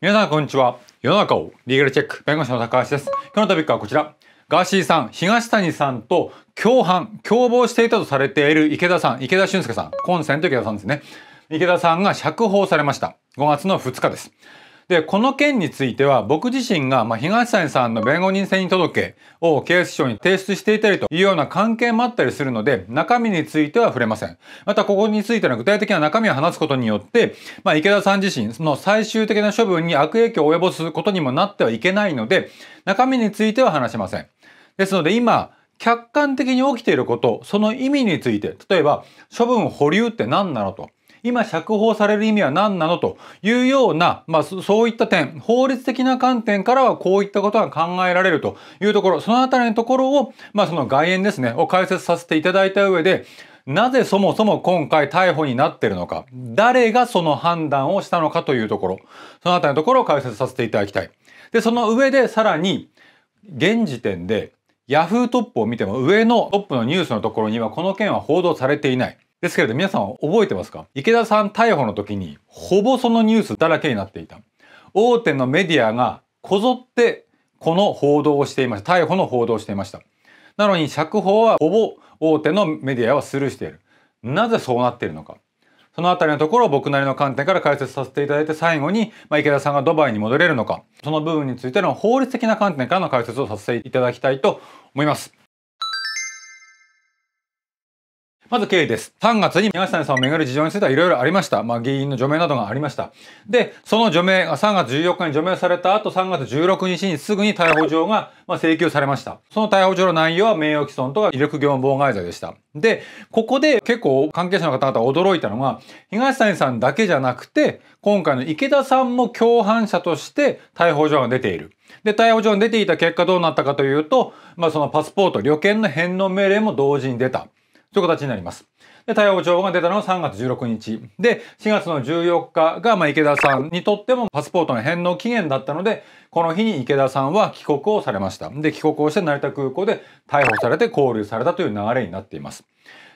皆さんこんにちは世の中をリーガルチェック弁護士の高橋です今日のトピックはこちらガーシーさん東谷さんと共犯共謀していたとされている池田さん池田俊介さんコンセント池田さんですね池田さんが釈放されました5月の2日ですで、この件については僕自身が、まあ、東谷さんの弁護人選に届けを警視庁に提出していたりというような関係もあったりするので、中身については触れません。また、ここについての具体的な中身を話すことによって、まあ、池田さん自身その最終的な処分に悪影響を及ぼすことにもなってはいけないので、中身については話しません。ですので、今、客観的に起きていること、その意味について、例えば、処分保留って何なのと。今釈放される意味は何なのというような、まあ、そういった点法律的な観点からはこういったことが考えられるというところそのあたりのところを、まあ、その外縁ですねを解説させていただいた上でなぜそもそも今回逮捕になっているのか誰がその判断をしたのかというところそのあたりのところを解説させていただきたい。でその上でさらに現時点でヤフートップを見ても上のトップのニュースのところにはこの件は報道されていない。ですけれど皆さん覚えてますか池田さん逮捕の時にほぼそのニュースだらけになっていた。大手のメディアがこぞってこの報道をしていました。逮捕の報道をしていました。なのに釈放はほぼ大手のメディアはスルーしている。なぜそうなっているのか。そのあたりのところを僕なりの観点から解説させていただいて最後に、まあ、池田さんがドバイに戻れるのか、その部分についての法律的な観点からの解説をさせていただきたいと思います。まず経緯です。3月に宮下さんをめぐる事情についてはいろいろありました。まあ、議員の除名などがありました。で、その除名が3月14日に除名された後、3月16日にすぐに逮捕状が、まあ、請求されました。その逮捕状の内容は名誉毀損とか威力業務妨害罪でした。で、ここで結構関係者の方々驚いたのが、東谷さんだけじゃなくて、今回の池田さんも共犯者として逮捕状が出ている。で、逮捕状に出ていた結果どうなったかというと、まあそのパスポート、旅券の返納命令も同時に出た。という形になります。で、逮捕状が出たのは3月16日。で、4月の14日が、まあ、池田さんにとってもパスポートの返納期限だったので、この日に池田さんは帰国をされました。で、帰国をして成田空港で逮捕されて拘留されたという流れになっています。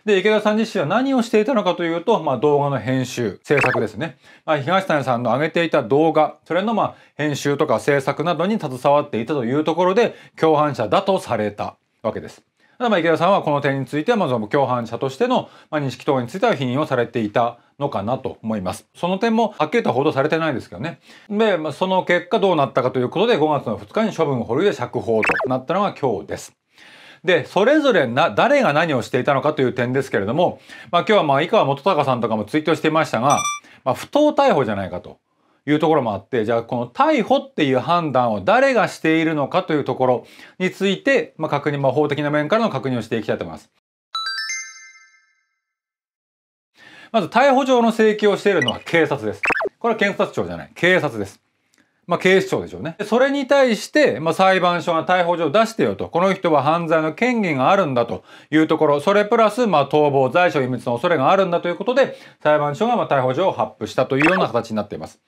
で、池田さん自身は何をしていたのかというと、まあ、動画の編集、制作ですね。まあ、東谷さんの上げていた動画、それのまあ、編集とか制作などに携わっていたというところで、共犯者だとされたわけです。ただまあ池田さんはこの点についてはまずは共犯者としての、ま認識等については否認をされていたのかなと思います。その点もはっきりと報道されてないですけどね。で、まあ、その結果どうなったかということで5月の2日に処分保留で釈放となったのが今日です。で、それぞれな、誰が何をしていたのかという点ですけれども、まあ今日はまあ井川元隆さんとかもツイートしていましたが、まあ不当逮捕じゃないかと。いうところもあってじゃあこの逮捕っていう判断を誰がしているのかというところについて、まあ、確認、まあ、法的な面からの確認をしていきたいと思います。まず逮捕状の請求をしているのは警察です。これは検察庁じゃない。警察です。まあ、警視庁でしょうね。それに対して、まあ、裁判所が逮捕状を出してよと。この人は犯罪の権限があるんだというところ。それプラス、まあ、逃亡、在所隠密の恐れがあるんだということで、裁判所がまあ逮捕状を発布したというような形になっています。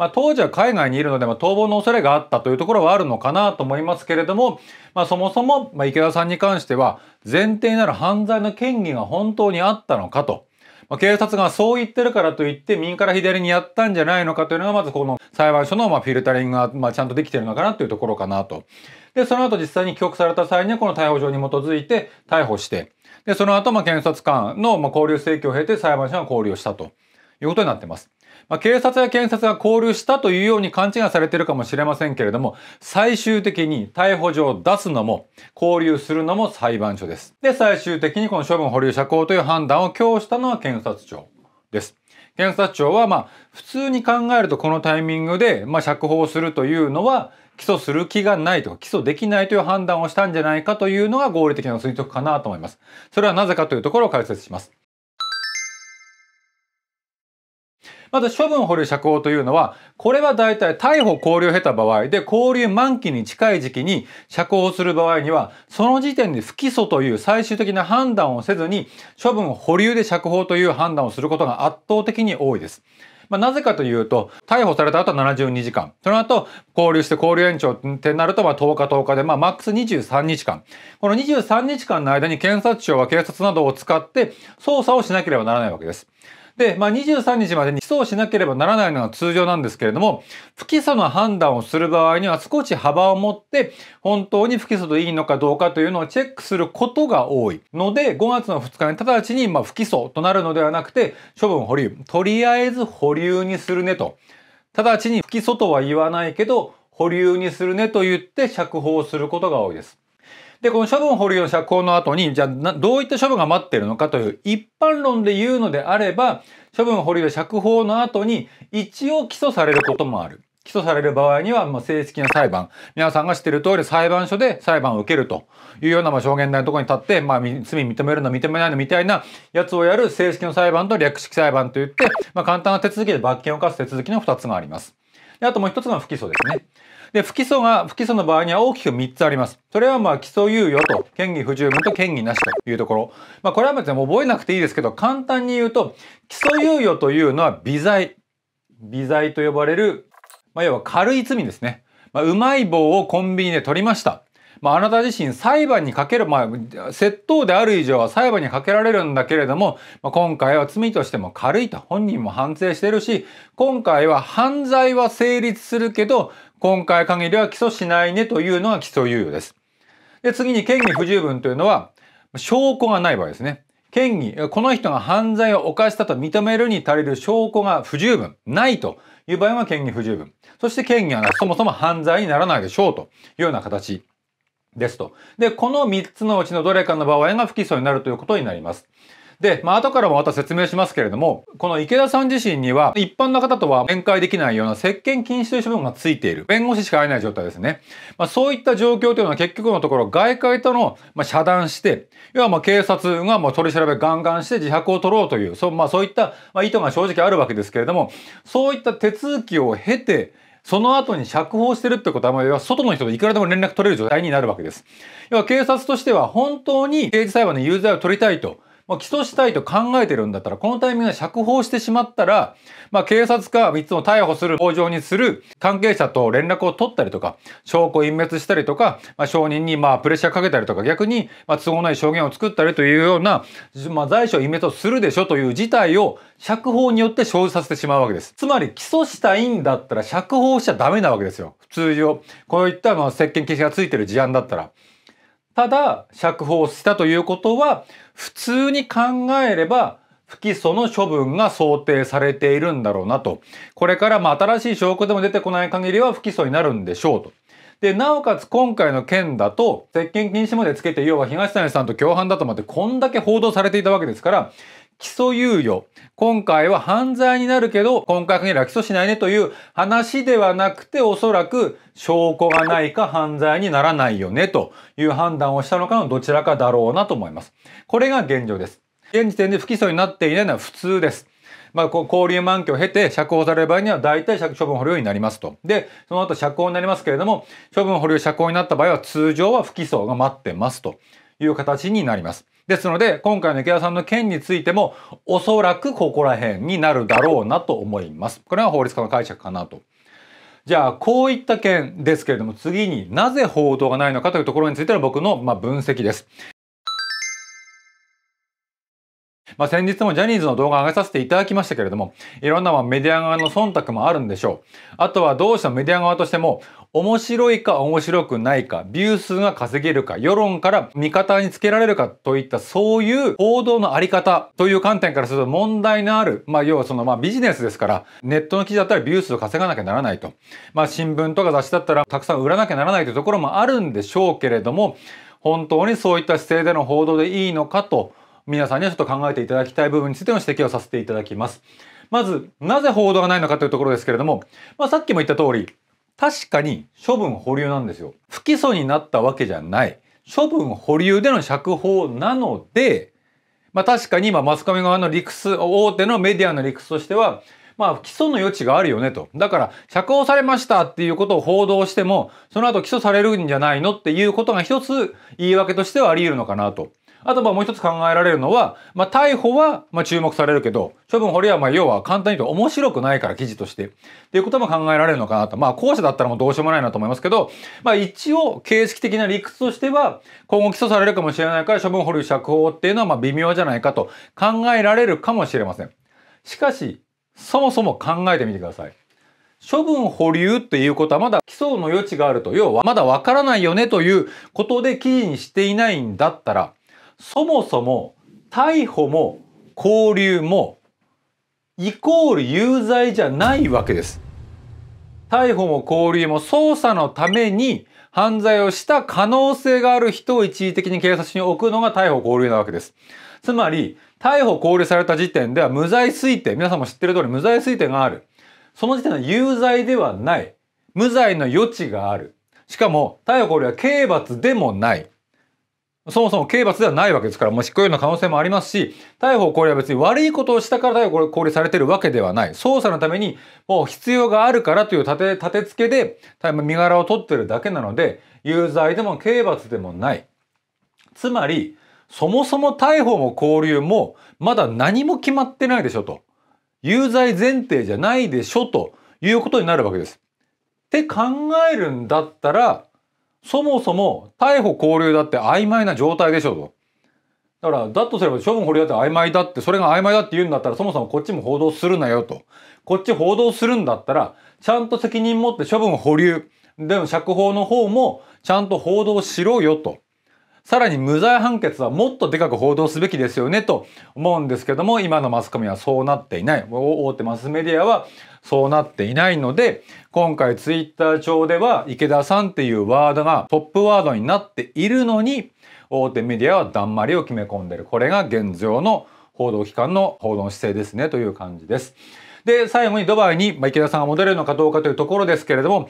まあ、当時は海外にいるので、まあ、逃亡の恐れがあったというところはあるのかなと思いますけれども、まあ、そもそも、ま池田さんに関しては前提なる犯罪の嫌疑が本当にあったのかと。ま警察がそう言ってるからといって右から左にやったんじゃないのかというのがまずこの裁判所のまフィルタリングがまちゃんとできてるのかなというところかなと。で、その後実際に帰国された際にはこの逮捕状に基づいて逮捕して、で、その後ま検察官のま交留請求を経て裁判所が交留したと。いうことになっています。まあ、警察や検察が交流したというように勘違いされているかもしれませんけれども、最終的に逮捕状を出すのも、交流するのも裁判所です。で、最終的にこの処分保留釈放という判断を今日したのは検察庁です。検察庁は、まあ、普通に考えるとこのタイミングで、まあ、釈放するというのは、起訴する気がないとか、起訴できないという判断をしたんじゃないかというのが合理的な推測かなと思います。それはなぜかというところを解説します。まず処分保留釈放というのは、これは大体逮捕交留を経た場合で、交留満期に近い時期に釈放する場合には、その時点で不起訴という最終的な判断をせずに、処分保留で釈放という判断をすることが圧倒的に多いです。まあ、なぜかというと、逮捕された後は72時間。その後、交留して交留延長ってなると、まあ、10日10日で、まあ、マックス23日間。この23日間の間に検察庁は警察などを使って捜査をしなければならないわけです。で、まあ、23日までに起訴をしなければならないのは通常なんですけれども、不起訴の判断をする場合には少し幅を持って、本当に不起訴でいいのかどうかというのをチェックすることが多いので、5月の2日に直ちに、ま不起訴となるのではなくて、処分保留。とりあえず保留にするねと。直ちに不起訴とは言わないけど、保留にするねと言って釈放することが多いです。で、この処分保留の釈放の後に、じゃあどういった処分が待ってるのかという一般論で言うのであれば、処分保留釈放の後に一応起訴されることもある。起訴される場合には、まあ、正式な裁判。皆さんが知ってる通り、裁判所で裁判を受けるというような、まあ、証言台のところに立って、まあ、罪認めるの、認めないのみたいなやつをやる正式の裁判と略式裁判といって、まあ、簡単な手続きで罰金を課す手続きの二つがあります。であともう一つが不起訴ですね。で、不起訴が、不起訴の場合には大きく3つあります。それはまあ、起訴猶予と、嫌疑不十分と嫌疑なしというところ。まあ、これは別に覚えなくていいですけど、簡単に言うと、起訴猶予というのは微罪。微罪と呼ばれる、まあ、要は軽い罪ですね。まあ、うまい棒をコンビニで取りました。まあ、あなた自身裁判にかける、まあ、窃盗である以上は裁判にかけられるんだけれども、まあ、今回は罪としても軽いと本人も反省してるし、今回は犯罪は成立するけど、今回限りは起訴しないねというのが起訴猶予です。で、次に権利不十分というのは、証拠がない場合ですね。権威、この人が犯罪を犯したと認めるに足りる証拠が不十分、ないという場合は権威不十分。そして権威はそもそも犯罪にならないでしょうというような形。ですと。で、この3つのうちのどれかの場合が不起訴になるということになります。で、まあ、後からもまた説明しますけれども、この池田さん自身には、一般の方とは面会できないような接見禁止という処分がついている。弁護士しか会えない状態ですね。まあ、そういった状況というのは結局のところ、外界との、まあ、遮断して、要はまあ警察がもう取り調べガンガンして自白を取ろうという、そ,、まあ、そういった、まあ、意図が正直あるわけですけれども、そういった手続きを経て、その後に釈放してるってことは、要は外の人といくらでも連絡取れる状態になるわけです。要は警察としては本当に刑事裁判の有罪を取りたいとまあ、起訴したいと考えてるんだったら、このタイミングで釈放してしまったら、まあ、警察か、いつも逮捕する、法上にする関係者と連絡を取ったりとか、証拠隠滅したりとか、まあ、証人にまあプレッシャーかけたりとか、逆にまあ都合ない証言を作ったりというような、まあ、財産隠滅をするでしょという事態を釈放によって生じさせてしまうわけです。つまり、起訴したいんだったら釈放しちゃダメなわけですよ。通常、こういったまあ接見消しがついてる事案だったら。ただ釈放したということは普通に考えれば不起訴の処分が想定されているんだろうなと。これからまあ新しい証拠でも出てこない限りは不起訴になるんでしょうと。で、なおかつ今回の件だと、接見禁止までつけて、要は東谷さんと共犯だとまってこんだけ報道されていたわけですから、起訴猶予。今回は犯罪になるけど、今回限は起訴しないねという話ではなくて、おそらく証拠がないか犯罪にならないよねという判断をしたのかのどちらかだろうなと思います。これが現状です。現時点で不起訴になっていないのは普通です。まあ、交流満期を経て釈放される場合には大体処分保留になりますと。で、その後釈放になりますけれども、処分保留釈放になった場合は通常は不起訴が待ってますという形になります。ですので、今回の池田さんの件についても、おそらくここら辺になるだろうなと思います。これは法律家の解釈かなと。じゃあ、こういった件ですけれども、次になぜ報道がないのかというところについての僕のま分析です。まあ、先日もジャニーズの動画を上げさせていただきましたけれども、いろんなまメディア側の忖度もあるんでしょう。あとはどうしたメディア側としても、面白いか面白くないか、ビュー数が稼げるか、世論から味方につけられるかといった、そういう報道のあり方という観点からすると問題のある、まあ、要はそのまあビジネスですから、ネットの記事だったらビュー数を稼がなきゃならないと。まあ、新聞とか雑誌だったらたくさん売らなきゃならないというところもあるんでしょうけれども、本当にそういった姿勢での報道でいいのかと皆さんにはちょっと考えていただきたい部分についての指摘をさせていただきます。まず、なぜ報道がないのかというところですけれども、まあ、さっきも言った通り、確かに処分保留なんですよ。不起訴になったわけじゃない。処分保留での釈放なので、まあ確かに今マスコミ側の理屈、大手のメディアの理屈としては、まあ、起訴の余地があるよねと。だから、釈放されましたっていうことを報道しても、その後起訴されるんじゃないのっていうことが一つ言い訳としてはあり得るのかなと。あとまあもう一つ考えられるのは、まあ、逮捕はまあ注目されるけど処分掘りはまあ要は簡単に言うと面白くないから記事としてっていうことも考えられるのかなとまあ後者だったらもうどうしようもないなと思いますけど、まあ、一応形式的な理屈としては今後起訴されるかもしれないから処分保留釈放っていうのはまあ微妙じゃないかと考えられるかもしれません。しかしそもそも考えてみてください。処分保留っていうことはまだ起訴の余地があると、要はまだわからないよねということで記事にしていないんだったら、そもそも逮捕も交留もイコール有罪じゃないわけです。逮捕も交留も捜査のために犯罪をした可能性がある人を一時的に警察に置くのが逮捕拘留なわけです。つまり、逮捕拘留された時点では無罪推定、皆さんも知ってる通り無罪推定がある。その時点で有罪ではない。無罪の余地がある。しかも、逮捕拘留は刑罰でもない。そもそも刑罰ではないわけですから、もう執行猶予の可能性もありますし、逮捕これは別に悪いことをしたから逮捕これされてるわけではない。捜査のために、もう必要があるからという立て、立て付けで、身柄を取ってるだけなので、有罪でも刑罰でもない。つまり、そもそも逮捕も拘留も、まだ何も決まってないでしょと。有罪前提じゃないでしょということになるわけです。って考えるんだったら、そもそも逮捕拘留だって曖昧な状態でしょうと。だから、だとすれば処分保留だって曖昧だって、それが曖昧だって言うんだったら、そもそもこっちも報道するなよと。こっち報道するんだったら、ちゃんと責任持って処分保留。でも釈放の方もちゃんと報道しろよと。さらに無罪判決はもっとでかく報道すべきですよねと思うんですけども今のマスコミはそうなっていない大手マスメディアはそうなっていないので今回ツイッター上では池田さんっていうワードがトップワードになっているのに大手メディアはだんまりを決め込んでいるこれが現状の報道機関の報道の姿勢ですねという感じです。で最後にドバイに、まあ、池田さんが戻れるのかどうかというところですけれども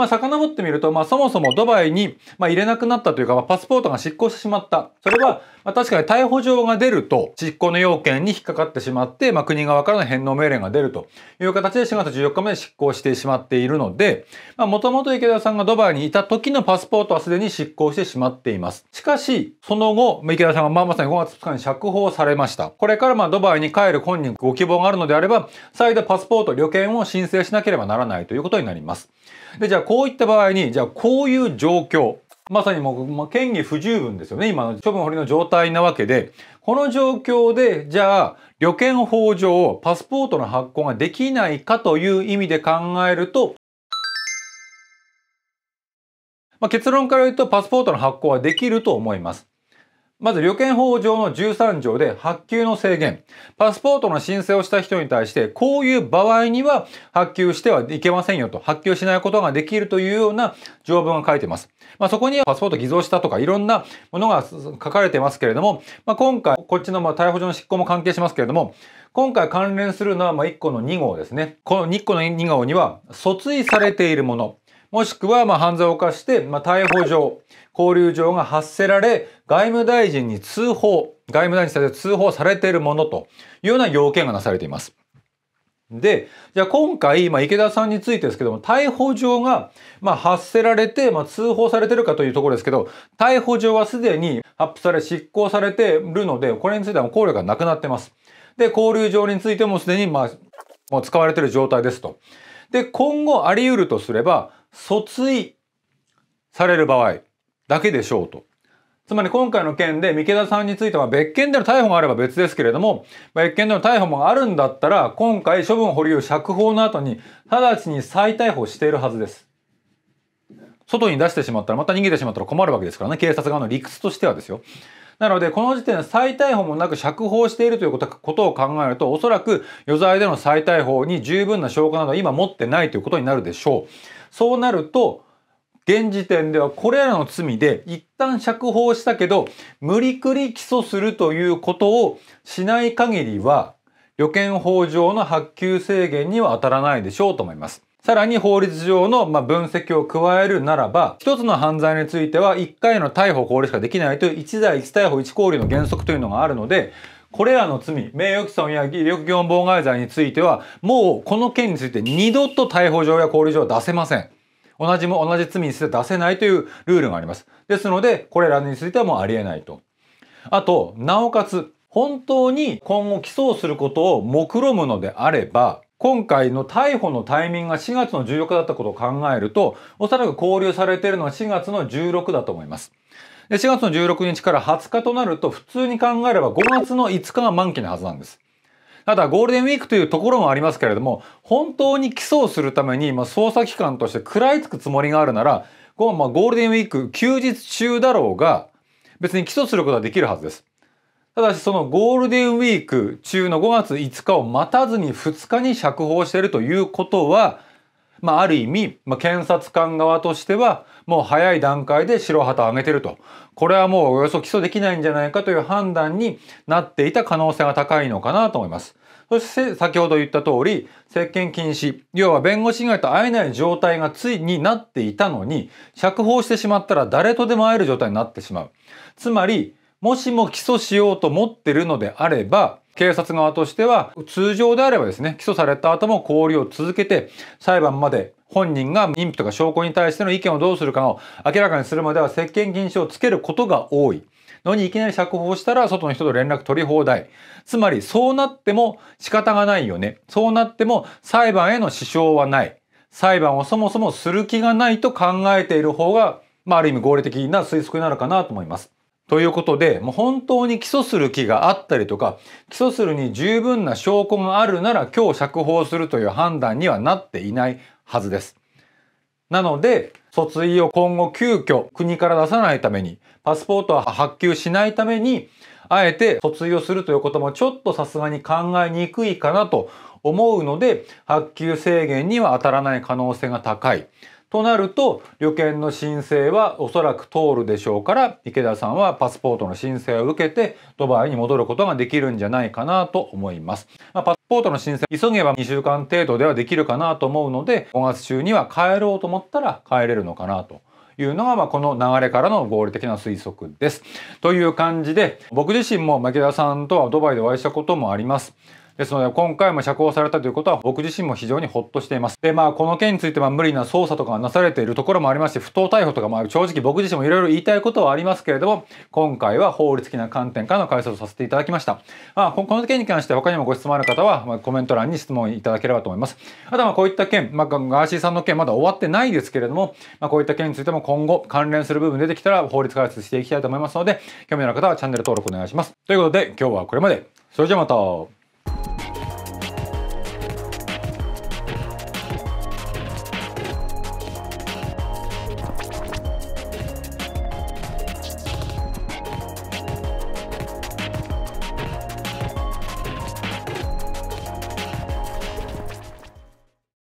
まあ、遡ってみると、まあ、そもそもドバイに、まあ、入れなくなったというか、まあ、パスポートが失効してしまった。それは、まあ、確かに逮捕状が出ると、執行の要件に引っかかってしまって、まあ、国側からの返納命令が出るという形で4月14日まで執行してしまっているので、まあ、もともと池田さんがドバイにいた時のパスポートはすでに執行してしまっています。しかし、その後、池田さんはまあまさに5月2日に釈放されました。これからまあドバイに帰る本人ご希望があるのであれば、再度パスポート、旅券を申請しなければならないということになります。で、じゃあこういった場合に、じゃあこういう状況、まさにもう、まあ、権義不十分ですよね。今の処分保留の状態なわけで、この状況で、じゃあ、旅券法上、パスポートの発行ができないかという意味で考えると、まあ、結論から言うと、パスポートの発行はできると思います。まず旅券法上の13条で発給の制限。パスポートの申請をした人に対して、こういう場合には発給してはいけませんよと、発給しないことができるというような条文が書いてます。まあ、そこにはパスポート偽造したとかいろんなものが書かれてますけれども、まあ、今回、こっちのま逮捕状の執行も関係しますけれども、今回関連するのはま1個の2号ですね。この1個の2号には、訴追されているもの。もしくはま犯罪を犯して、ま逮捕状、交留状が発せられ、外務大臣に通報、外務大臣に通報されているものというような要件がなされています。で、じゃあ今回、まあ、池田さんについてですけども、逮捕状が、まあ、発せられて、まあ、通報されてるかというところですけど、逮捕状はすでに発布され、執行されているので、これについては考慮がなくなってます。で、交流状についてもすでに、まあ、もう使われている状態ですと。で、今後あり得るとすれば、訴追される場合だけでしょうと。つまり今回の件で三毛田さんについては別件での逮捕があれば別ですけれども、別件での逮捕もあるんだったら、今回処分保留釈放の後に直ちに再逮捕しているはずです。外に出してしまったら、また逃げてしまったら困るわけですからね、警察側の理屈としてはですよ。なので、この時点で再逮捕もなく釈放しているということを考えると、おそらく余罪での再逮捕に十分な証拠などは今持ってないということになるでしょう。そうなると現時点ではこれらの罪で一旦釈放したけど無理くり起訴するということをしない限りは旅券法上の発給制限には当たらないでしょうと思います。さらに法律上の分析を加えるならば、一つの犯罪については1回の逮捕・考慮しかできないという1罪1逮捕1考慮の原則というのがあるので、これらの罪、名誉毀損や威力業務妨害罪については、もうこの件について二度と逮捕状や勾留状は出せません。同じも同じ罪について出せないというルールがあります。ですので、これらについてはもうありえないと。あと、なおかつ、本当に今後起訴することを目論むのであれば、今回の逮捕のタイミングが4月の14日だったことを考えると、おそらく交留されているのは4月の16だと思います。4月の16日から20日となると、普通に考えれば5月の5日が満期なはずなんです。ただゴールデンウィークというところもありますけれども、本当に起訴をするために、まあ、捜査機関として食らいつくつもりがあるなら、こまあ、ゴールデンウィーク休日中だろうが、別に起訴することはできるはずです。ただしそのゴールデンウィーク中の5月5日を待たずに2日に釈放しているということは、まあ、ある意味、まあ、検察官側としては、もう早い段階で白旗を上げてるとこれはもうおよそ起訴できないんじゃないかという判断になっていた可能性が高いのかなと思います。そして先ほど言った通り、接見禁止、要は弁護士以外と会えない状態がついになっていたのに、釈放してしまったら誰とでも会える状態になってしまう。つまり、もしも起訴しようと思ってるのであれば、警察側としては通常であればですね、起訴された後も交流を続けて裁判まで本人が妊婦とか証拠に対しての意見をどうするかを明らかにするまでは接見禁止をつけることが多い。のにいきなり釈放したら外の人と連絡取り放題。つまりそうなっても仕方がないよね。そうなっても裁判への支障はない。裁判をそもそもする気がないと考えている方が、まあ、ある意味合理的な推測になるかなと思います。ということで、もう本当に起訴する気があったりとか、起訴するに十分な証拠があるなら今日釈放するという判断にはなっていない。はずです。なので、訴追を今後急遽国から出さないために、パスポートは発給しないために、あえて訴追をするということもちょっとさすがに考えにくいかなと思うので、発給制限には当たらない可能性が高い。となると、旅券の申請はおそらく通るでしょうから、池田さんはパスポートの申請を受けて、ドバイに戻ることができるんじゃないかなと思います。まあポートの申請急げば2週間程度ではできるかなと思うので5月中には帰ろうと思ったら帰れるのかなと。いうのが、まこの流れからの合理的な推測です。という感じで、僕自身も牧田さんとはドバイでお会いしたこともあります。ですので今回も釈放されたということは僕自身も非常にほっとしています。でまあこの件については無理な捜査とかがなされているところもありまして不当逮捕とかまあ正直僕自身もいろいろ言いたいことはありますけれども今回は法律的な観点からの解説をさせていただきました。まあ、この件に関して他にもご質問ある方は、まコメント欄に質問いただければと思います。あとはこういった件、まあ、ガーシーさんの件まだ終わってないですけれども、まあ、こういった件についても今後関連する部分出てきたら法律解説していきたいと思いますので興味のある方はチャンネル登録お願いします。ということで今日はこれまで。それじゃあまた。